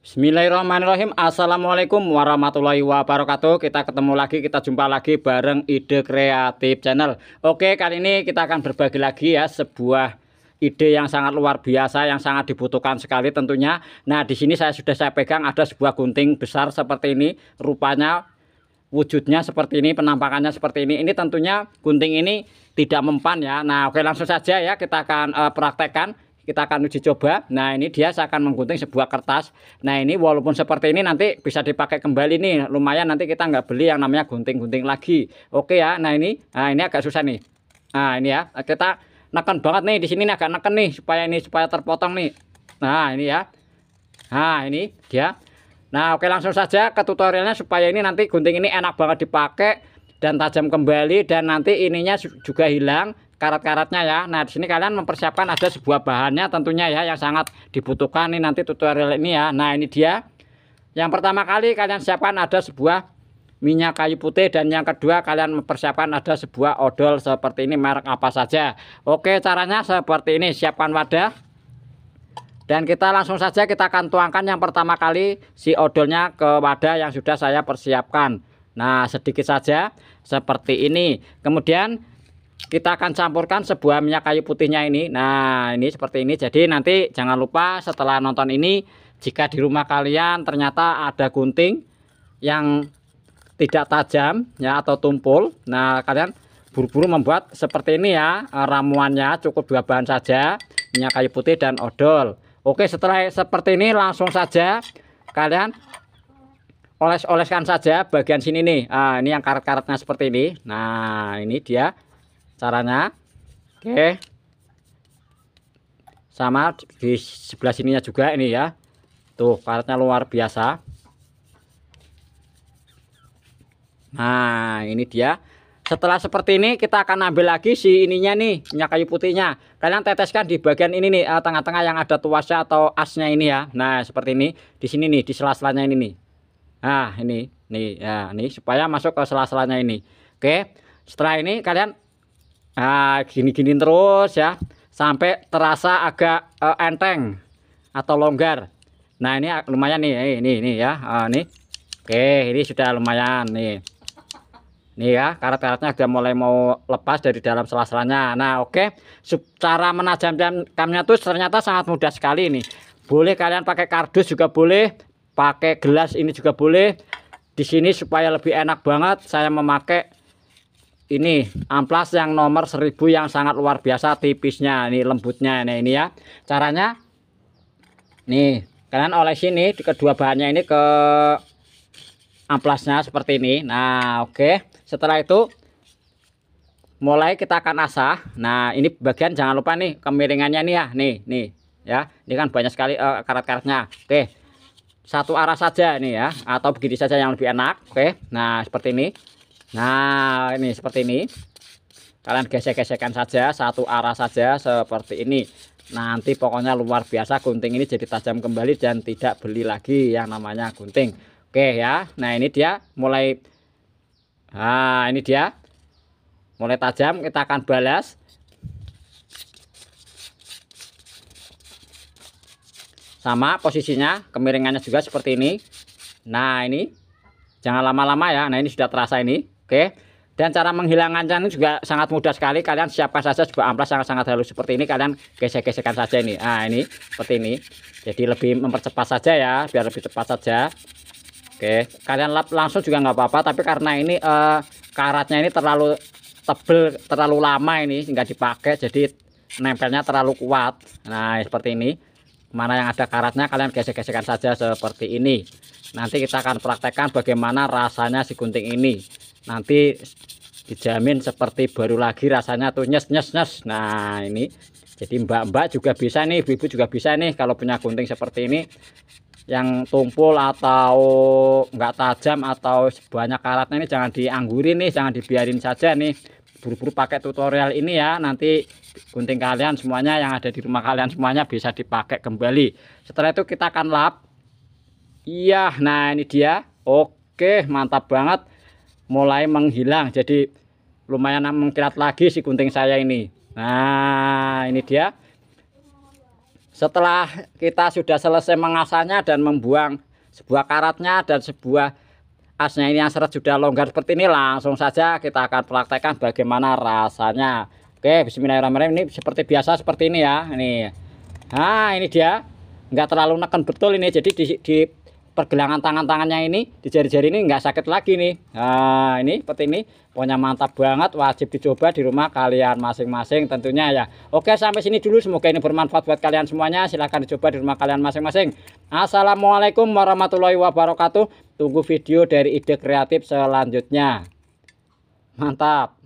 Bismillahirrahmanirrahim Assalamualaikum warahmatullahi wabarakatuh Kita ketemu lagi, kita jumpa lagi bareng Ide Kreatif Channel Oke, kali ini kita akan berbagi lagi ya Sebuah ide yang sangat luar biasa Yang sangat dibutuhkan sekali tentunya Nah, di sini saya sudah saya pegang Ada sebuah gunting besar seperti ini Rupanya wujudnya seperti ini Penampakannya seperti ini Ini tentunya gunting ini tidak mempan ya Nah, oke langsung saja ya Kita akan uh, praktekkan kita akan uji coba nah ini dia saya akan menggunting sebuah kertas nah ini walaupun seperti ini nanti bisa dipakai kembali nih lumayan nanti kita nggak beli yang namanya gunting-gunting lagi oke ya nah ini nah ini agak susah nih nah ini ya kita neken banget nih di sini nih agak neken nih supaya ini supaya terpotong nih nah ini ya nah ini dia nah oke langsung saja ke tutorialnya supaya ini nanti gunting ini enak banget dipakai dan tajam kembali dan nanti ininya juga hilang karat-karatnya ya. Nah, di sini kalian mempersiapkan ada sebuah bahannya tentunya ya yang sangat dibutuhkan nih nanti tutorial ini ya. Nah, ini dia. Yang pertama kali kalian siapkan ada sebuah minyak kayu putih dan yang kedua kalian mempersiapkan ada sebuah odol seperti ini merek apa saja. Oke, caranya seperti ini. Siapkan wadah. Dan kita langsung saja kita akan tuangkan yang pertama kali si odolnya ke wadah yang sudah saya persiapkan. Nah, sedikit saja seperti ini. Kemudian kita akan campurkan sebuah minyak kayu putihnya ini nah ini seperti ini jadi nanti jangan lupa setelah nonton ini jika di rumah kalian ternyata ada gunting yang tidak tajam ya atau tumpul nah kalian buru-buru membuat seperti ini ya eh, ramuannya cukup dua bahan saja minyak kayu putih dan odol oke setelah seperti ini langsung saja kalian oles-oleskan saja bagian sini nih nah, ini yang karet-karetnya seperti ini nah ini dia caranya oke sama di sebelah sininya juga ini ya tuh karetnya luar biasa nah ini dia setelah seperti ini kita akan ambil lagi si ininya nih minyak kayu putihnya kalian teteskan di bagian ini nih eh, tengah-tengah yang ada tuasnya atau asnya ini ya nah seperti ini di sini nih di sela-selanya ini nih nah ini nih ya ini supaya masuk ke sela-selanya ini oke setelah ini kalian Nah, gini-gini terus ya, sampai terasa agak uh, enteng atau longgar. Nah, ini lumayan nih, eh, ini ini ya, uh, ah, nih. Oke, ini sudah lumayan nih. Nih ya, karat-karatnya sudah mulai mau lepas dari dalam selaselanya. Nah, oke, cara menajamkannya tuh ternyata sangat mudah sekali ini Boleh kalian pakai kardus juga boleh, pakai gelas ini juga boleh. Di sini supaya lebih enak banget saya memakai ini amplas yang nomor 1000 yang sangat luar biasa tipisnya ini lembutnya ini ini ya caranya nih kalian sini di kedua bahannya ini ke amplasnya seperti ini nah oke okay. setelah itu mulai kita akan asah nah ini bagian jangan lupa nih kemiringannya nih ya nih nih ya ini kan banyak sekali uh, karat-karatnya oke okay. satu arah saja nih ya atau begini saja yang lebih enak oke okay. nah seperti ini Nah, ini seperti ini. Kalian gesek-gesekan saja, satu arah saja seperti ini. Nanti pokoknya luar biasa gunting ini jadi tajam kembali dan tidak beli lagi yang namanya gunting. Oke ya. Nah, ini dia mulai Nah, ini dia. Mulai tajam, kita akan balas. Sama posisinya, kemiringannya juga seperti ini. Nah, ini jangan lama-lama ya. Nah, ini sudah terasa ini. Oke. Dan cara menghilangkan menghilangkannya juga sangat mudah sekali. Kalian siapkan saja sebuah amplas yang sangat halus seperti ini. Kalian gesek-gesekkan saja ini. Ah, ini seperti ini. Jadi lebih mempercepat saja ya, biar lebih cepat saja. Oke, kalian lap langsung juga nggak apa-apa, tapi karena ini eh, karatnya ini terlalu tebel, terlalu lama ini nggak dipakai, jadi nempelnya terlalu kuat. Nah, ya seperti ini. Mana yang ada karatnya kalian gesek-gesekkan saja seperti ini. Nanti kita akan praktekkan bagaimana rasanya si gunting ini nanti dijamin seperti baru lagi rasanya tuh nyes nyes nyes nah ini jadi mbak-mbak juga bisa nih ibu juga bisa nih kalau punya gunting seperti ini yang tumpul atau enggak tajam atau sebanyak karatnya ini jangan dianggurin nih jangan dibiarin saja nih buru-buru pakai tutorial ini ya nanti gunting kalian semuanya yang ada di rumah kalian semuanya bisa dipakai kembali setelah itu kita akan lap iya nah ini dia oke mantap banget mulai menghilang jadi lumayan mengkilat lagi si gunting saya ini nah ini dia setelah kita sudah selesai mengasahnya dan membuang sebuah karatnya dan sebuah asnya ini yang seret sudah longgar seperti ini langsung saja kita akan praktekkan bagaimana rasanya oke bismillahirrahmanirrahim ini seperti biasa seperti ini ya ini nah ini dia nggak terlalu neken betul ini jadi di, di pergelangan tangan-tangannya ini di jari-jari ini nggak sakit lagi nih nah ini seperti ini pokoknya mantap banget wajib dicoba di rumah kalian masing-masing tentunya ya oke sampai sini dulu semoga ini bermanfaat buat kalian semuanya silahkan dicoba di rumah kalian masing-masing Assalamualaikum warahmatullahi wabarakatuh tunggu video dari ide kreatif selanjutnya mantap